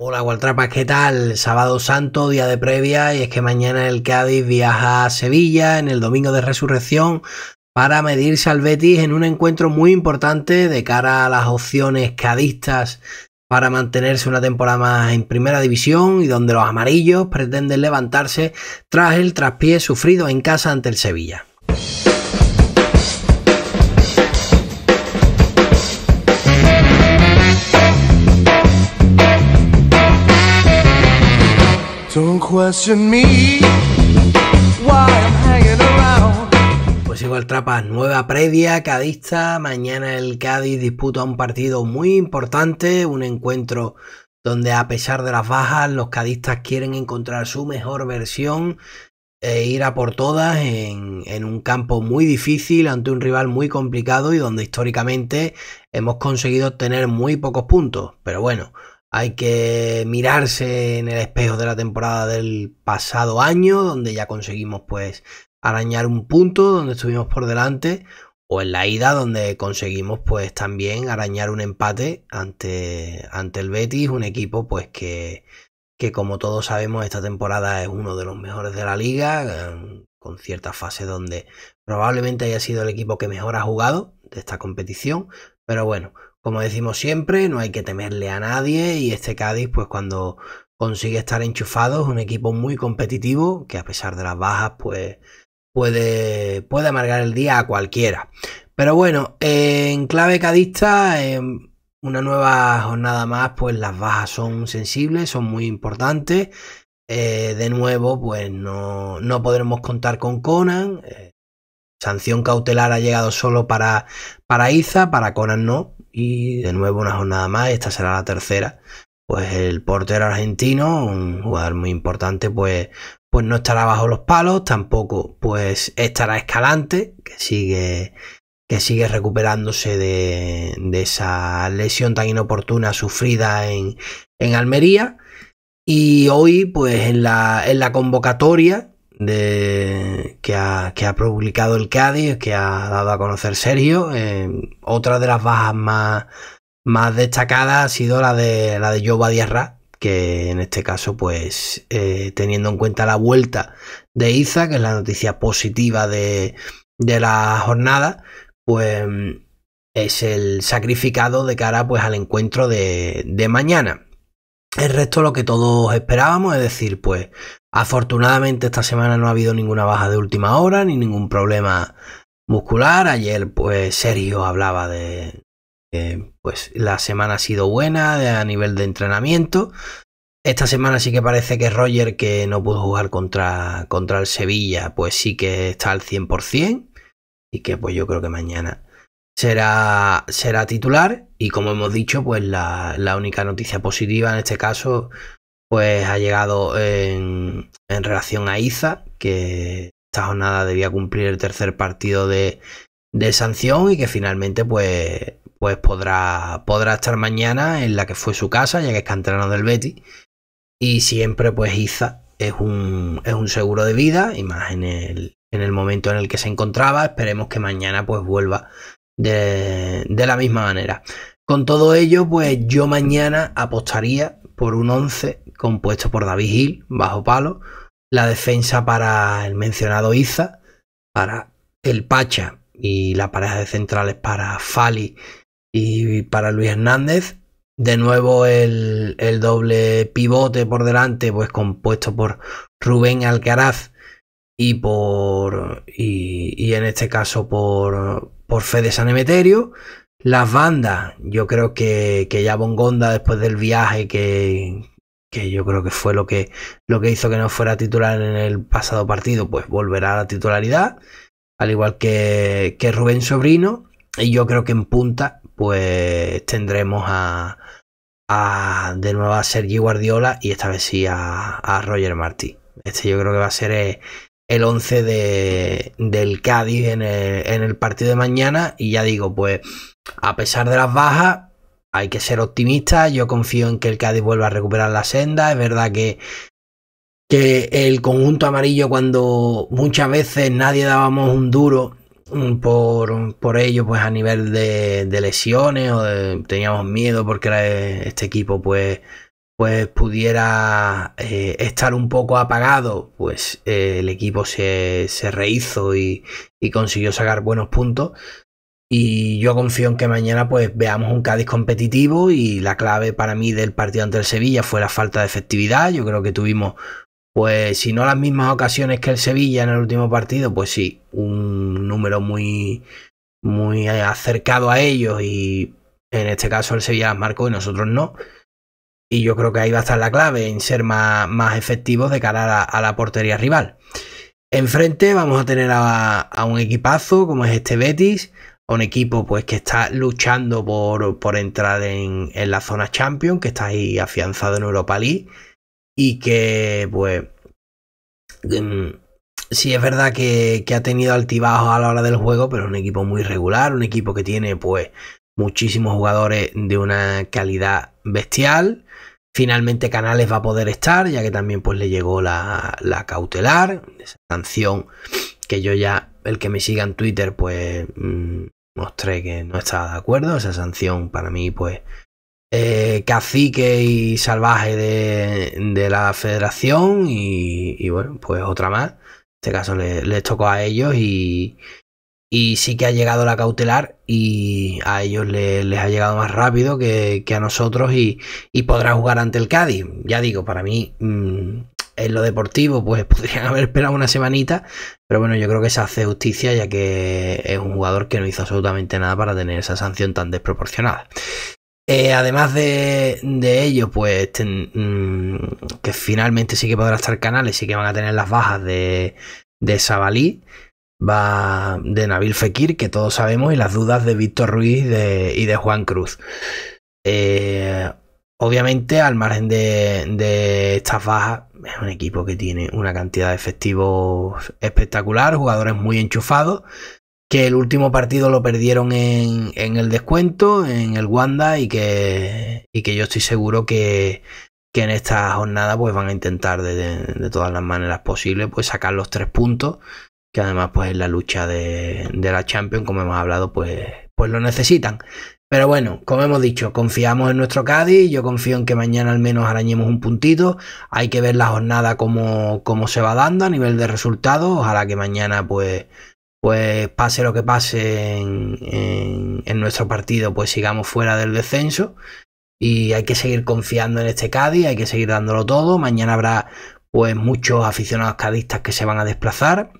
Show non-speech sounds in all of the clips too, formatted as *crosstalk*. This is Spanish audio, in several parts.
Hola Gualtrapas, ¿qué tal? Sábado Santo, día de previa, y es que mañana el Cádiz viaja a Sevilla en el Domingo de Resurrección para medirse al Betis en un encuentro muy importante de cara a las opciones cadistas para mantenerse una temporada más en primera división y donde los amarillos pretenden levantarse tras el traspié sufrido en casa ante el Sevilla. Pues igual Trapas, nueva previa cadista. Mañana el Cádiz disputa un partido muy importante, un encuentro donde a pesar de las bajas, los cadistas quieren encontrar su mejor versión e ir a por todas en, en, un campo muy difícil, ante un rival muy complicado y donde históricamente hemos conseguido obtener muy pocos puntos. Pero bueno, hay que mirarse en el espejo de la temporada del pasado año, donde ya conseguimos pues arañar un punto, donde estuvimos por delante, o en la ida, donde conseguimos pues también arañar un empate ante, ante el Betis, un equipo pues que, que como todos sabemos esta temporada es uno de los mejores de la liga, em, con ciertas fases donde probablemente haya sido el equipo que mejor ha jugado de esta competición, pero bueno, como decimos siempre, no hay que temerle a nadie y este Cádiz, pues cuando consigue estar enchufado, es un equipo muy competitivo que a pesar de las bajas, pues puede, puede amargar el día a cualquiera. Pero bueno, en clave cadista, en una nueva jornada más, pues las bajas son sensibles, son muy importantes. Eh, de nuevo, pues no, no podremos contar con Conan. Eh, sanción cautelar ha llegado solo para, Iza, para Conan no. Y de nuevo una jornada más, esta será la tercera. Pues el portero argentino, un jugador muy importante, pues, pues no estará bajo los palos, tampoco pues estará Escalante, que sigue, que sigue recuperándose de, de esa lesión tan inoportuna sufrida en, en Almería. Y hoy, pues en la, en la convocatoria, de, que, ha, que ha publicado el Cádiz, que ha dado a conocer Sergio. Eh, otra de las bajas más, más destacadas ha sido la de la de Diarra, que en este caso, pues, eh, teniendo en cuenta la vuelta de Iza, que es la noticia positiva de, de la jornada, pues es el sacrificado de cara pues, al encuentro de, de mañana. El resto lo que todos esperábamos, es decir, pues afortunadamente esta semana no ha habido ninguna baja de última hora ni ningún problema muscular. Ayer pues Sergio hablaba de que pues la semana ha sido buena a nivel de entrenamiento. Esta semana sí que parece que Roger, que no pudo jugar contra, contra el Sevilla, pues sí que está al 100% y que pues yo creo que mañana será, será titular y como hemos dicho, pues la, única noticia positiva en este caso pues ha llegado en, relación a Iza, que esta jornada debía cumplir el tercer partido de, sanción y que finalmente pues, pues podrá, podrá estar mañana en la que fue su casa, ya que es canterano del Betty. Y siempre pues Iza es un, es un seguro de vida y más en el, en el momento en el que se encontraba. Esperemos que mañana pues vuelva de, la misma manera. Con todo ello, pues yo mañana apostaría por un 11 compuesto por David Gil bajo palo, la defensa para el mencionado Iza, para el Pacha y la pareja de centrales para Fali y para Luis Hernández. De nuevo el, doble pivote por delante, pues compuesto por Rubén Alcaraz y por y en este caso por, por fe de San Emeterio. Las bandas, yo creo que, que ya Bongonda, después del viaje que, yo creo que fue lo que, lo que hizo que no fuera titular en el pasado partido, pues volverá a la titularidad, al igual que, que Rubén Sobrino. Y yo creo que en punta, pues tendremos a, a de nuevo a Sergi Guardiola y esta vez sí a, a Roger Martí. Este yo creo que va a ser eh, el 11 de, del Cádiz en el, partido de mañana. Y ya digo, pues a pesar de las bajas, hay que ser optimista. Yo confío en que el Cádiz vuelva a recuperar la senda. Es verdad que, que el conjunto amarillo, cuando muchas veces nadie dábamos un duro mm, por, ello, pues a nivel de, de lesiones o teníamos miedo porque era este equipo, pues pues pudiera eh, estar un poco apagado, pues eh, el equipo se, rehizo y, consiguió sacar buenos puntos. Y yo confío en que mañana pues veamos un Cádiz competitivo y la clave para mí del partido ante el Sevilla fue la falta de efectividad. Yo creo que tuvimos, pues si no las mismas ocasiones que el Sevilla en el último partido, pues sí, un número muy, muy acercado a ellos y en este caso el Sevilla marcó y nosotros no. Y yo creo que ahí va a estar la clave en ser más, más efectivos de cara a la, portería rival. Enfrente vamos a tener a, un equipazo como es este Betis, un equipo pues que está luchando por, entrar en, la zona Champions, que está ahí afianzado en Europa League y que pues mm, sí es verdad que, que ha tenido altibajos a la hora del juego, pero es un equipo muy regular, un equipo que tiene pues muchísimos jugadores de una calidad bestial. Finalmente Canales va a poder estar, ya que también pues le llegó la, cautelar, esa sanción que yo ya, el que me siga en Twitter, pues mm, mostré que no estaba de acuerdo. Esa sanción para mí, pues, eh, cacique y salvaje de, la federación y, bueno, pues otra más. En este caso le, les tocó a ellos y, y sí que ha llegado la cautelar y a ellos les ha llegado más rápido que, a nosotros y, y, podrá jugar ante el Cádiz. Ya digo, para mí mm, en lo deportivo pues *laughs* podrían haber esperado una semanita, pero bueno, yo creo que se hace justicia ya que es un jugador que no hizo absolutamente nada para tener esa sanción tan desproporcionada. Eh, además de, ello, pues mm, que finalmente sí que podrá estar canales, sí que van a tener las bajas de, de Sabalí va de Nabil Fekir, que todos sabemos, y las dudas de Víctor Ruiz y de Juan Cruz. Eh, obviamente, al margen de, estas bajas, es un equipo que tiene una cantidad de efectivos espectacular, jugadores muy enchufados, que el último partido lo perdieron en, el descuento, en el Wanda, y que, que yo estoy seguro que, en esta jornada pues, van a intentar de, todas las maneras posibles pues, sacar los tres puntos que además pues en la lucha de, la Champions, como hemos hablado, pues, pues lo necesitan. Pero bueno, como hemos dicho, confiamos en nuestro Cádiz, yo confío en que mañana al menos arañemos un puntito, hay que ver la jornada cómo, se va dando a nivel de resultados, ojalá que mañana pues, pues pase lo que pase en, nuestro partido, pues sigamos fuera del descenso y hay que seguir confiando en este Cádiz, hay que seguir dándolo todo, mañana habrá pues muchos aficionados cadistas que se van a desplazar,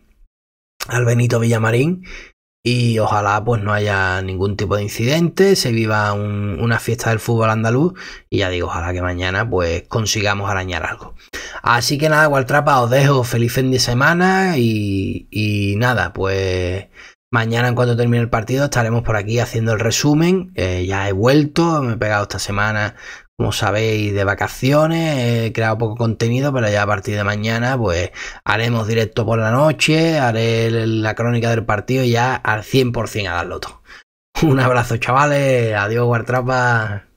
al Benito Villamarín y ojalá pues no haya ningún tipo de incidente, se viva una fiesta del fútbol andaluz y ya digo, ojalá que mañana pues consigamos arañar algo. Así que nada, Gualtrapa, os dejo feliz fin de semana y, nada, pues mañana en cuanto termine el partido estaremos por aquí haciendo el resumen, ya he vuelto, me he pegado esta semana como sabéis, de vacaciones, he creado poco contenido, pero ya a partir de mañana, pues haremos directo por la noche, haré la crónica del partido y ya al 100% a darlo todo. *laughs* Un abrazo, chavales, adiós, Guartrapa.